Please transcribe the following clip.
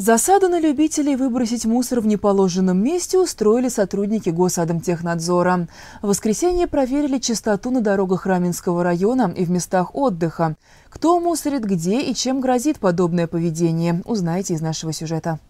Засаду на любителей выбросить мусор в неположенном месте устроили сотрудники Госадомтехнадзора. В воскресенье проверили чистоту на дорогах Раменского района и в местах отдыха. Кто мусорит где и чем грозит подобное поведение, узнаете из нашего сюжета.